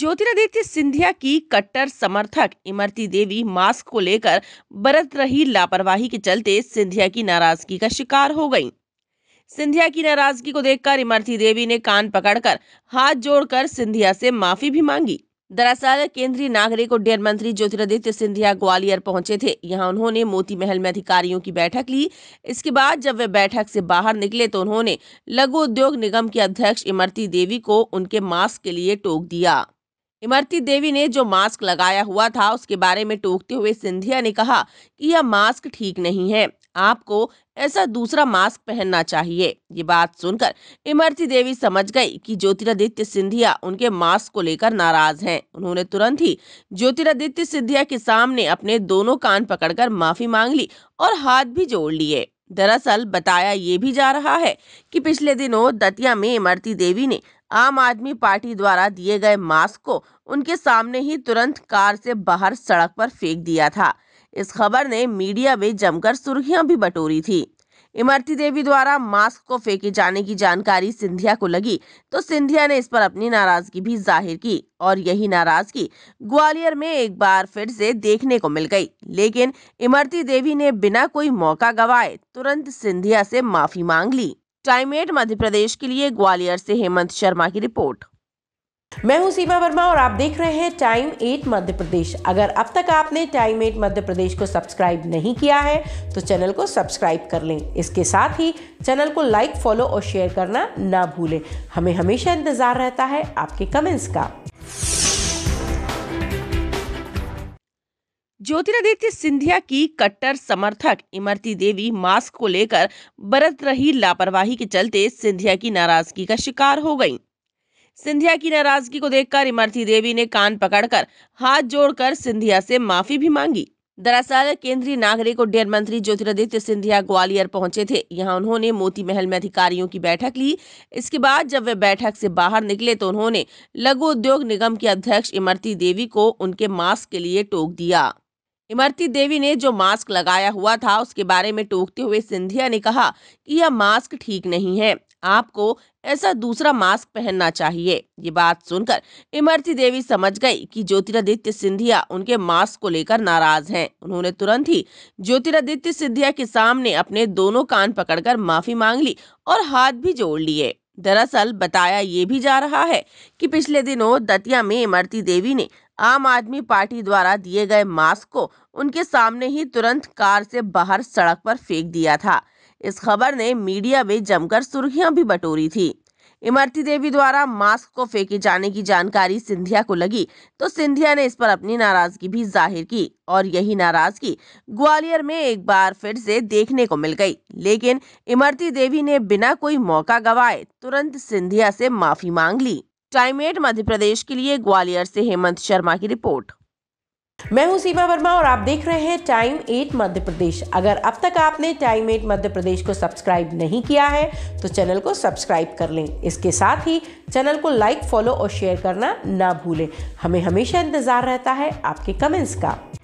ज्योतिरादित्य सिंधिया की कट्टर समर्थक इमरती देवी मास्क को लेकर बरत रही लापरवाही के चलते सिंधिया की नाराजगी का शिकार हो गई सिंधिया की नाराजगी को देखकर इमरती देवी ने कान पकड़कर हाथ जोड़कर सिंधिया से माफी भी मांगी दरअसल केंद्रीय नागरिक उड्डयन मंत्री ज्योतिरादित्य सिंधिया ग्वालियर पहुंचे थे यहां उन्होंने मोती महल में अधिकारियों की बैठक ली इसके बाद जब वे बैठक से बाहर निकले तो उन्होंने लघु उद्योग निगम के अध्यक्ष इमरती देवी को उनके मास्क के लिए टोक दिया इमरती देवी ने जो मास्क लगाया हुआ था उसके बारे में टोकते हुए सिंधिया ने कहा कि यह मास्क ठीक नहीं है आपको ऐसा दूसरा मास्क पहनना चाहिए ये बात सुनकर इमरती देवी समझ गई कि ज्योतिरादित्य सिंधिया उनके मास्क को लेकर नाराज हैं उन्होंने तुरंत ही ज्योतिरादित्य सिंधिया के सामने अपने दोनों कान पकड़कर माफी मांग ली और हाथ भी जोड़ लिए दरअसल बताया ये भी जा रहा है कि पिछले दिनों दतिया में इमरती देवी ने आम आदमी पार्टी द्वारा दिए गए मास्क को उनके सामने ही तुरंत कार से बाहर सड़क पर फेंक दिया था इस खबर ने मीडिया में जमकर सुर्खियां भी बटोरी थी इमरती देवी द्वारा मास्क को फेंके जाने की जानकारी सिंधिया को लगी तो सिंधिया ने इस पर अपनी नाराजगी भी जाहिर की और यही नाराजगी ग्वालियर में एक बार फिर से देखने को मिल गई लेकिन इमरती देवी ने बिना कोई मौका गवाए तुरंत सिंधिया से माफी मांग ली टाइम एट मध्य प्रदेश के लिए ग्वालियर से हेमंत शर्मा की रिपोर्ट मैं हूं सीमा वर्मा और आप देख रहे हैं टाइम एट मध्य प्रदेश अगर अब तक आपने टाइम एट मध्य प्रदेश को सब्सक्राइब नहीं किया है तो चैनल को सब्सक्राइब कर लें इसके साथ ही चैनल को लाइक फॉलो और शेयर करना ना भूलें हमें हमेशा इंतज़ार रहता है आपके कमेंट्स का ज्योतिरादित्य सिंधिया की कट्टर समर्थक इमरती देवी मास्क को लेकर बरत रही लापरवाही के चलते सिंधिया की नाराजगी का शिकार हो गई सिंधिया की नाराजगी को देखकर इमरती देवी ने कान पकड़कर हाथ जोड़कर सिंधिया से माफी भी मांगी दरअसल केंद्रीय नागरिक उड्डयन मंत्री ज्योतिरादित्य सिंधिया ग्वालियर पहुंचे थे यहां उन्होंने मोती महल में अधिकारियों की बैठक ली इसके बाद जब वे बैठक से बाहर निकले तो उन्होंने लघु उद्योग निगम की अध्यक्ष इमरती देवी को उनके मास्क के लिए टोक दिया इमरती देवी ने जो मास्क लगाया हुआ था उसके बारे में टोकते हुए सिंधिया ने कहा कि यह मास्क ठीक नहीं है आपको ऐसा दूसरा मास्क पहनना चाहिए ये बात सुनकर इमरती देवी समझ गई कि ज्योतिरादित्य सिंधिया उनके मास्क को लेकर नाराज हैं उन्होंने तुरंत ही ज्योतिरादित्य सिंधिया के सामने अपने दोनों कान पकड़कर माफी मांग ली और हाथ भी जोड़ लिए दरअसल बताया ये भी जा रहा है कि पिछले दिनों दतिया में इमरती देवी ने आम आदमी पार्टी द्वारा दिए गए मास्क को उनके सामने ही तुरंत कार से बाहर सड़क पर फेंक दिया था इस खबर ने मीडिया में जमकर सुर्खियां भी बटोरी थी इमरती देवी द्वारा मास्क को फेंके जाने की जानकारी सिंधिया को लगी तो सिंधिया ने इस पर अपनी नाराजगी भी जाहिर की और यही नाराजगी ग्वालियर में एक बार फिर से देखने को मिल गई लेकिन इमरती देवी ने बिना कोई मौका गवाए तुरंत सिंधिया से माफी मांग ली टाइम एट मध्य प्रदेश के लिए ग्वालियर से हेमंत शर्मा की रिपोर्ट मैं हूं सीमा वर्मा और आप देख रहे हैं टाइम एट मध्य प्रदेश अगर अब तक आपने टाइम एट मध्य प्रदेश को सब्सक्राइब नहीं किया है तो चैनल को सब्सक्राइब कर लें इसके साथ ही चैनल को लाइक फॉलो और शेयर करना ना भूलें हमें हमेशा इंतज़ार रहता है आपके कमेंट्स का